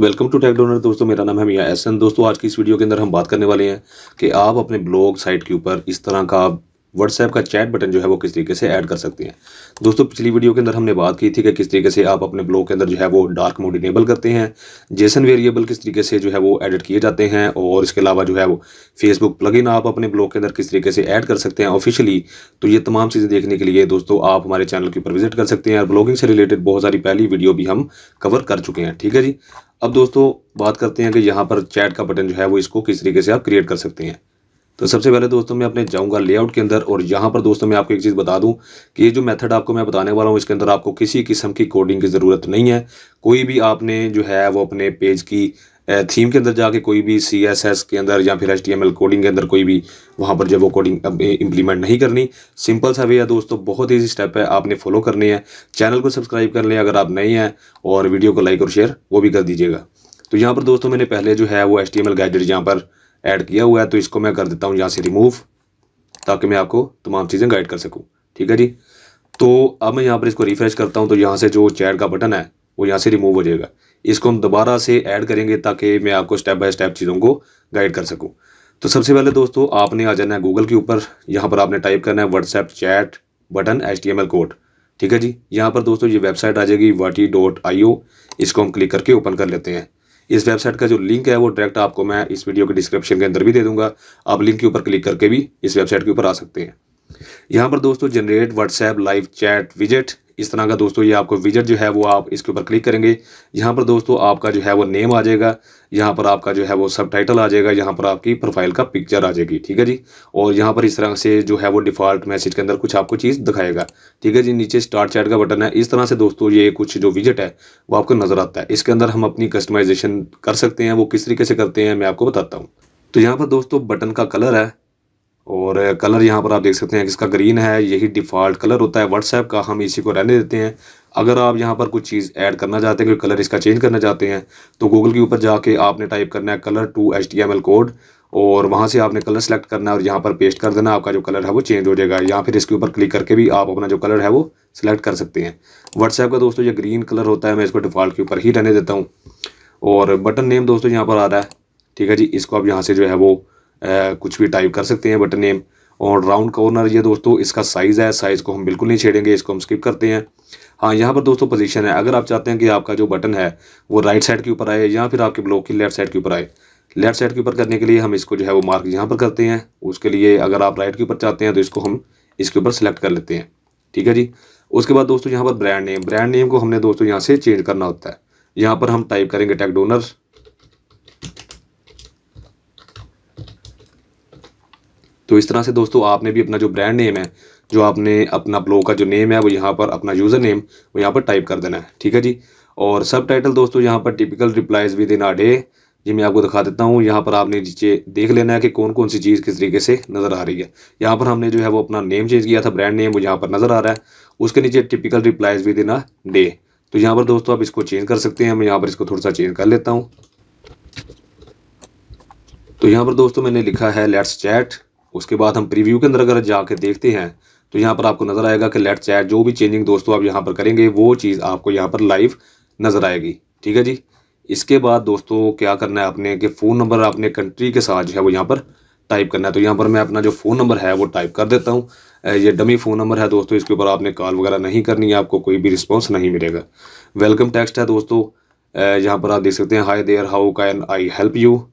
welcome to take donor दोस्तों मेरा नाम है मियाँ एसन दोस्तों आज की इस वीडियो के अंदर हम बात करने वाले हैं कि आप अपने ब्लॉग साइट के ऊपर इस तरह का व्हाट्सएप का चैट बटन जो है वो किस तरीके से ऐड कर सकते हैं दोस्तों पिछली वीडियो के अंदर हमने बात की थी कि किस तरीके से आप अपने ब्लॉग के अंदर जो है वो डार्क मोड इनेबल करते हैं जेसन वेरिएबल किस तरीके से जो है वो एडिट किए जाते हैं और इसके अलावा जो है वो फेसबुक प्लग आप अपने ब्लॉग के अंदर किस तरीके से ऐड कर सकते हैं ऑफिशियली तो ये तमाम चीज़ें देखने के लिए दोस्तों आप हमारे चैनल के ऊपर विजिट कर सकते हैं और ब्लॉगिंग से रिलेटेड बहुत सारी पहली वीडियो भी हम कवर कर चुके हैं ठीक है जी अब दोस्तों बात करते हैं कि यहाँ पर चैट का बटन जो है वो इसको किस तरीके से आप क्रिएट कर सकते हैं तो सबसे पहले दोस्तों मैं अपने जाऊंगा लेआउट के अंदर और यहाँ पर दोस्तों मैं आपको एक चीज़ बता दूँ कि ये जो मेथड आपको मैं बताने वाला हूँ इसके अंदर आपको किसी किस्म की कोडिंग की ज़रूरत नहीं है कोई भी आपने जो है वो अपने पेज की थीम के अंदर जाके कोई भी सी एस एस के अंदर या फिर H T M L coding के अंदर कोई भी वहाँ पर जब वो कोडिंग इंप्लीमेंट नहीं करनी सिंपल सा वे है दोस्तों बहुत ईजी स्टेप है आपने फॉलो करने हैं चैनल को सब्सक्राइब कर लें अगर आप नए हैं और वीडियो को लाइक और शेयर वो भी कर दीजिएगा तो यहाँ पर दोस्तों मैंने पहले जो है वो H T M L guided यहाँ पर ऐड किया हुआ है तो इसको मैं कर देता हूँ यहाँ से रिमूव ताकि मैं आपको तमाम चीज़ें गाइड कर सकूँ ठीक है जी तो अब मैं यहाँ पर इसको रिफ्रेश करता हूँ तो यहाँ से जो चैट का बटन है वो यहाँ से रिमूव हो जाएगा इसको हम दोबारा से ऐड करेंगे ताकि मैं आपको स्टेप बाय स्टेप चीज़ों को गाइड कर सकूँ तो सबसे पहले दोस्तों आपने आ जाना है गूगल के ऊपर यहाँ पर आपने टाइप करना है WhatsApp chat button H code ठीक है जी यहाँ पर दोस्तों ये वेबसाइट आ जाएगी वाटी डॉट आई ओ इसको हम क्लिक करके ओपन कर लेते हैं इस वेबसाइट का जो लिंक है वो डायरेक्ट आपको मैं इस वीडियो के डिस्क्रिप्शन के अंदर भी दे दूंगा आप लिंक के ऊपर क्लिक करके भी इस वेबसाइट के ऊपर आ सकते हैं यहाँ पर दोस्तों जनरेट व्हाट्सएप लाइव चैट विजिट इस तरह का दोस्तों ये आपको विजिट जो है वो आप इसके ऊपर क्लिक करेंगे यहाँ पर दोस्तों आपका जो है वो नेम आ जाएगा यहाँ पर आपका जो है वो सब टाइटल आ जाएगा यहाँ पर आपकी प्रोफाइल का पिक्चर आ जाएगी ठीक है जी और यहाँ पर इस तरह से जो है वो डिफ़ॉल्ट मैसेज के अंदर कुछ आपको चीज़ दिखाएगा ठीक है जी नीचे स्टार्ट चैट का बटन है इस तरह से दोस्तों ये कुछ जो विजिट है वो आपको नज़र आता है इसके अंदर हम अपनी कस्टमाइजेशन कर सकते हैं वो किस तरीके से करते हैं मैं आपको बताता हूँ तो यहाँ पर दोस्तों बटन का कलर है और कलर यहाँ पर आप देख सकते हैं कि इसका ग्रीन है यही डिफ़ॉल्ट कलर होता है व्हाट्सएप का हम इसी को रहने देते हैं अगर आप यहाँ पर कुछ चीज़ ऐड करना चाहते हैं कोई कलर इसका चेंज करना चाहते हैं तो गूगल के ऊपर जाके आपने टाइप करना है colour to H D M L code और वहाँ से आपने कलर सेलेक्ट करना है और यहाँ पर पेस्ट कर देना आपका जो कलर है वो चेंज हो जाएगा या फिर इसके ऊपर क्लिक करके भी आप अपना जो कलर है वो सिलेक्ट कर सकते हैं व्हाट्सएप का दोस्तों ये ग्रीन कलर होता है मैं इसको डिफ़ॉल्ट के ऊपर ही रहने देता हूँ और बटन नेम दोस्तों यहाँ पर आ रहा है ठीक है जी इसको आप यहाँ से जो है वो कुछ भी टाइप कर सकते हैं बटन नेम और राउंड कॉर्नर ये दोस्तों इसका साइज़ है साइज़ को हम बिल्कुल नहीं छेड़ेंगे इसको हम स्किप करते हैं हाँ यहाँ पर दोस्तों पोजीशन है अगर आप चाहते हैं कि आपका जो बटन है वो राइट साइड के ऊपर आए या फिर आपके ब्लॉक की लेफ्ट साइड के ऊपर आए लेफ्ट साइड के ऊपर करने के लिए हम इसको जो है वो मार्क यहाँ पर करते हैं उसके लिए अगर आप राइट के ऊपर चाहते हैं तो इसको हम इसके ऊपर सेलेक्ट कर लेते हैं ठीक है जी उसके बाद दोस्तों यहाँ पर ब्रांड नेम ब्रांड नेम को हमने दोस्तों यहाँ से चेंज करना होता है यहाँ पर हम टाइप करेंगे टेक डोनर्स तो इस तरह से दोस्तों आपने भी अपना जो ब्रांड नेम है जो आपने अपना ब्लॉग का जो नेम है वो यहाँ पर अपना यूज़र नेम वो यहाँ पर टाइप कर देना है ठीक है जी और सब टाइटल दोस्तों यहाँ पर typical replies within a day जी मैं आपको दिखा देता हूँ यहाँ पर आपने नीचे देख लेना है कि कौन कौन सी चीज़ किस तरीके से नज़र आ रही है यहाँ पर हमने जो है वो अपना नेम चेंज किया था ब्रांड नेम वो यहाँ पर नज़र आ रहा है उसके नीचे typical replies within a day तो यहाँ पर दोस्तों आप इसको चेंज कर सकते हैं मैं यहाँ पर इसको थोड़ा सा चेंज कर लेता हूँ तो यहाँ पर दोस्तों मैंने लिखा है लेट्स चैट उसके बाद हम प्रीव्यू के अंदर अगर जाके देखते हैं तो यहाँ पर आपको नज़र आएगा कि लेट चैट जो भी चेंजिंग दोस्तों आप यहाँ पर करेंगे वो चीज़ आपको यहाँ पर लाइव नज़र आएगी ठीक है जी इसके बाद दोस्तों क्या करना है आपने कि फ़ोन नंबर आपने कंट्री के साथ जो है वो यहाँ पर टाइप करना है तो यहाँ पर मैं अपना जो फ़ोन नंबर है वो टाइप कर देता हूँ ये डमी फ़ोन नंबर है दोस्तों इसके ऊपर आपने कॉल वगैरह नहीं करनी है आपको कोई भी रिस्पॉन्स नहीं मिलेगा वेलकम टेक्स्ट है दोस्तों यहाँ पर आप देख सकते हैं hi there how can I help you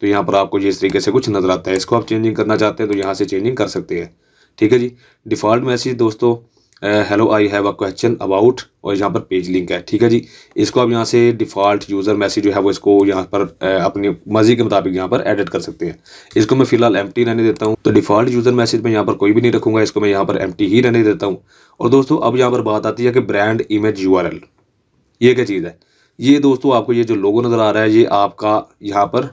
तो यहाँ पर आपको जिस तरीके से कुछ नज़र आता है इसको आप चेंजिंग करना चाहते हैं तो यहाँ से चेंजिंग कर सकते हैं ठीक है जी डिफ़ॉल्ट मैसेज दोस्तों hello I have a question about और यहाँ पर पेज लिंक है ठीक है जी इसको आप यहाँ से डिफ़ॉल्ट यूज़र मैसेज जो है वो इसको यहाँ पर अपनी मर्जी के मुताबिक यहाँ पर एडिट कर सकते हैं इसको मैं फिलहाल एम रहने देता हूँ तो डिफ़ॉल्ट यूज़र मैसेज में यहाँ पर कोई भी नहीं रखूँगा इसको मैं यहाँ पर एम ही रहने देता हूँ और दोस्तों अब यहाँ पर बात आती है कि ब्रांड इमेज यू ये क्या चीज़ है ये दोस्तों आपको ये जो लोगो नज़र आ रहा है ये आपका यहाँ पर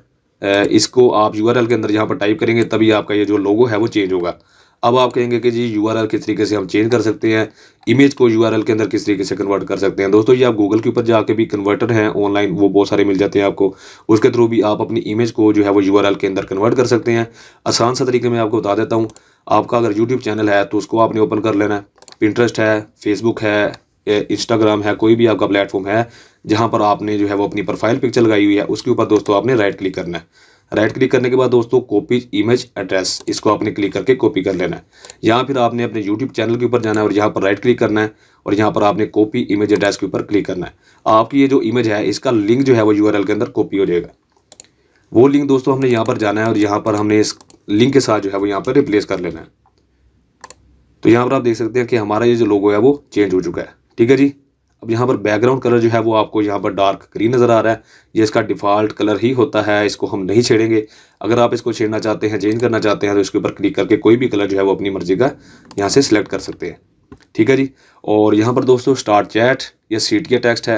इसको आप यू के अंदर यहाँ पर टाइप करेंगे तभी आपका ये जो लोगो है वो चेंज होगा अब आप कहेंगे कि जी यू किस तरीके से हम चेंज कर सकते हैं इमेज को यू के अंदर किस तरीके से कन्वर्ट कर सकते हैं दोस्तों ये आप गूगल के ऊपर जाके भी कन्वर्टर हैं ऑनलाइन वो बहुत सारे मिल जाते हैं आपको उसके थ्रू भी आप अपनी इमेज को जो है वो यू के अंदर कन्वर्ट कर सकते हैं आसान सा तरीके में आपको बता देता हूँ आपका अगर यूट्यूब चैनल है तो उसको आपने ओपन कर लेना है इंटरेस्ट है फेसबुक है इंस्टाग्राम है कोई भी आपका प्लेटफॉर्म है जहाँ पर आपने जो है वो अपनी प्रोफाइल पिक्चर लगाई हुई है उसके ऊपर दोस्तों आपने राइट क्लिक करना है राइट क्लिक करने के बाद दोस्तों कॉपी इमेज एड्रेस इसको आपने क्लिक करके कॉपी कर लेना है या फिर आपने अपने यूट्यूब चैनल के ऊपर जाना है और यहाँ पर राइट क्लिक करना है और यहाँ पर आपने कॉपी इमेज एड्रेस के ऊपर क्लिक करना है आपकी ये जो इमेज है इसका लिंक जो है वो यू के अंदर कॉपी हो जाएगा वो लिंक दोस्तों हमने यहाँ पर जाना है और यहाँ पर हमने इस लिंक के साथ जो है वो यहाँ पर रिप्लेस कर लेना है तो यहाँ पर आप देख सकते हैं कि हमारा ये जो लोगो है वो चेंज हो चुका है ठीक है जी अब यहाँ पर बैकग्राउंड कलर जो है वो आपको यहाँ पर डार्क ग्रीन नज़र आ रहा है ये इसका डिफ़ॉल्ट कलर ही होता है इसको हम नहीं छेड़ेंगे अगर आप इसको छेड़ना चाहते हैं चेंज करना चाहते हैं तो इसके ऊपर क्लिक करके कोई भी कलर जो है वो अपनी मर्ज़ी का यहाँ से सिलेक्ट कर सकते हैं ठीक है जी और यहाँ पर दोस्तों स्टार्ट चैट या सीट के टेक्स्ट है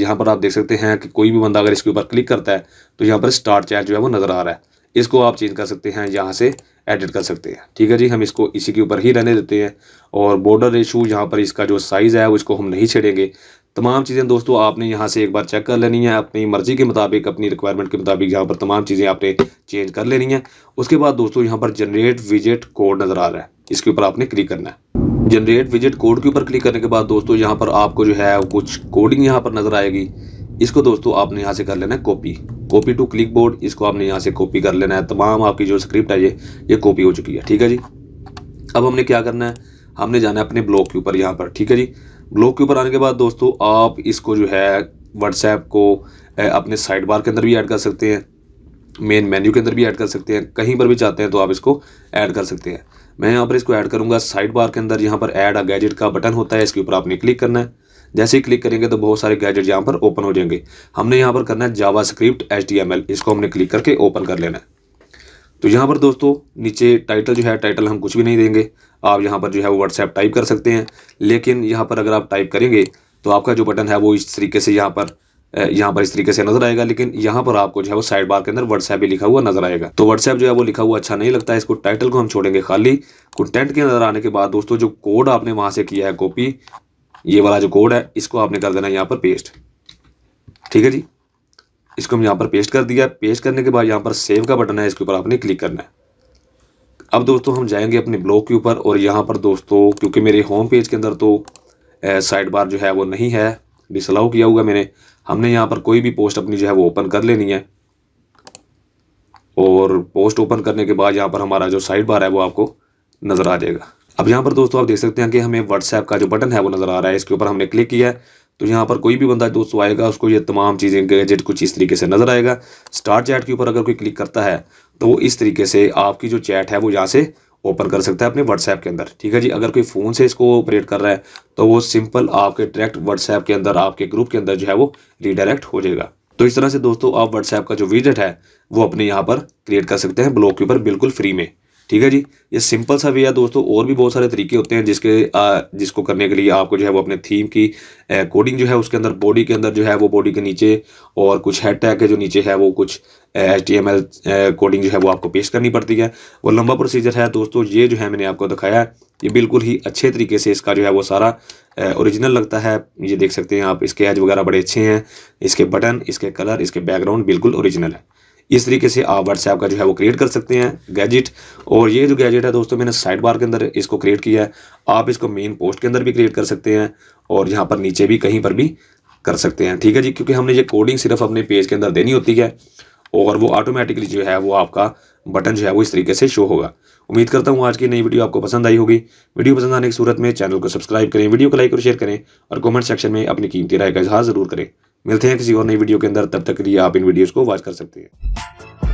यहाँ पर आप देख सकते हैं कि कोई भी बंदा अगर इसके ऊपर क्लिक करता है तो यहाँ पर स्टार्ट चैट जो है वो नज़र आ रहा है इसको आप चेंज कर सकते हैं यहाँ से एडिट कर सकते हैं ठीक है जी हम इसको इसी के ऊपर ही रहने देते हैं और बॉर्डर रेशू यहाँ पर इसका जो साइज़ है उसको हम नहीं छेड़ेंगे तमाम चीज़ें दोस्तों आपने यहाँ से एक बार चेक कर लेनी है अपनी मर्ज़ी के मुताबिक अपनी रिक्वायरमेंट के मुताबिक यहाँ पर तमाम चीज़ें आपने चेंज कर लेनी है उसके बाद दोस्तों यहाँ पर जनरेट विजिट कोड नज़र आ रहा है इसके ऊपर आपने क्लिक करना है जनरेट विजिट कोड के ऊपर क्लिक करने के बाद दोस्तों यहाँ पर आपको जो है कुछ कोडिंग यहाँ पर नज़र आएगी इसको दोस्तों आपने यहाँ से कर लेना है copy copy to clipboard इसको आपने यहाँ से कॉपी कर लेना है तमाम आपकी जो स्क्रिप्ट है ये ये कॉपी हो चुकी है ठीक है जी अब हमने क्या करना है हमने जाना है अपने ब्लॉग के ऊपर यहाँ पर ठीक है जी ब्लॉक के ऊपर आने के बाद दोस्तों आप इसको जो है व्हाट्सएप को अपने साइड बार के अंदर भी ऐड कर सकते हैं मेन मेन्यू के अंदर भी ऐड कर सकते हैं कहीं पर भी चाहते हैं तो आप इसको ऐड कर सकते हैं मैं यहाँ पर इसको ऐड करूँगा साइड बार के अंदर यहाँ पर ऐड अ गैजेट का बटन होता है इसके ऊपर आपने क्लिक करना है जैसे ही क्लिक करेंगे तो बहुत सारे गैजेट यहाँ पर ओपन हो जाएंगे हमने यहाँ पर करना है जावा स्क्रिप्ट एच इसको हमने क्लिक करके ओपन कर लेना है तो यहाँ पर दोस्तों नीचे टाइटल जो है टाइटल हम कुछ भी नहीं देंगे आप यहाँ पर जो है व्हाट्सएप टाइप कर सकते हैं लेकिन यहाँ पर अगर आप टाइप करेंगे तो आपका जो बटन है वो इस तरीके से यहाँ पर यहाँ पर इस तरीके से नजर आएगा लेकिन यहाँ पर आपको जो है वो साइड बार के अंदर व्हाट्सएप भी लिखा हुआ नजर आएगा तो व्हाट्सएप जो है वो लिखा हुआ अच्छा नहीं लगता है इसको टाइटल को हम छोड़ेंगे खाली कंटेंट के नजर आने के बाद दोस्तों जो कोड आपने वहां से किया है कॉपी ये वाला जो कोड है इसको आपने कर देना यहाँ पर पेस्ट ठीक है जी इसको हम यहाँ पर पेस्ट कर दिया पेस्ट करने के बाद यहाँ पर सेव का बटन है इसके ऊपर आपने क्लिक करना है अब दोस्तों हम जाएंगे अपने ब्लॉग के ऊपर और यहाँ पर दोस्तों क्योंकि मेरे होम पेज के अंदर तो साइड बार जो है वो नहीं है डिसलाउ किया हुआ मैंने हमने यहाँ पर कोई भी पोस्ट अपनी जो है वो ओपन कर लेनी है और पोस्ट ओपन करने के बाद यहाँ पर हमारा जो साइड बार है वो आपको नज़र आ जाएगा अब यहाँ पर दोस्तों आप देख सकते हैं कि हमें व्हाट्सएप का जो बटन है वो नज़र आ रहा है इसके ऊपर हमने क्लिक किया है तो यहाँ पर कोई भी बंदा दोस्तों आएगा उसको ये तमाम चीज़ें गैजेट कुछ इस तरीके से नज़र आएगा स्टार्ट चैट के ऊपर अगर कोई क्लिक करता है तो वो इस तरीके से आपकी जो चैट है वो यहाँ से ओपन कर सकता है अपने व्हाट्सएप के अंदर ठीक है जी अगर कोई फ़ोन से इसको ऑपरेट कर रहा है तो वो सिंपल आपके डायरेक्ट व्हाट्सएप के अंदर आपके ग्रुप के अंदर जो है वो रिडायरेक्ट हो जाएगा तो इस तरह से दोस्तों आप व्हाट्सएप का जो विजट है वो अपने यहाँ पर क्रिएट कर सकते हैं ब्लॉग के ऊपर बिल्कुल फ्री में ठीक है जी ये सिंपल सा भी है दोस्तों और भी बहुत सारे तरीके होते हैं जिसके आ, जिसको करने के लिए आपको जो है वो अपने थीम की कोडिंग जो है उसके अंदर बॉडी के अंदर जो है वो बॉडी के नीचे और कुछ हेड टैग के जो नीचे है वो कुछ H T M L coding जो है वो आपको पेश करनी पड़ती है वो लंबा प्रोसीजर है दोस्तों ये जो है मैंने आपको दिखाया ये बिल्कुल ही अच्छे तरीके से इसका जो है वो सारा ओरिजिनल लगता है ये देख सकते हैं आप इसके एज वगैरह बड़े अच्छे हैं इसके बटन इसके कलर इसके बैकग्राउंड बिल्कुल ओरिजिनल है इस तरीके से आप व्हाट्सएप का जो है वो क्रिएट कर सकते हैं गैजेट और ये जो गैजेट है दोस्तों मैंने साइड बार के अंदर इसको क्रिएट किया है आप इसको मेन पोस्ट के अंदर भी क्रिएट कर सकते हैं और यहाँ पर नीचे भी कहीं पर भी कर सकते हैं ठीक है जी क्योंकि हमने ये कोडिंग सिर्फ अपने पेज के अंदर देनी होती है और वो ऑटोमेटिकली जो है वो आपका बटन जो है वो इस तरीके से शो होगा उम्मीद करता हूँ आज की नई वीडियो आपको पसंद आई होगी वीडियो पसंद आने की सूरत में चैनल को सब्सक्राइब करें वीडियो को लाइक और शेयर करें और कमेंट सेक्शन में अपनी कीमती राय का इजहार ज़रूर करें मिलते हैं किसी और नई वीडियो के अंदर तब तक के लिए आप इन वीडियोज़ को वॉच कर सकते हैं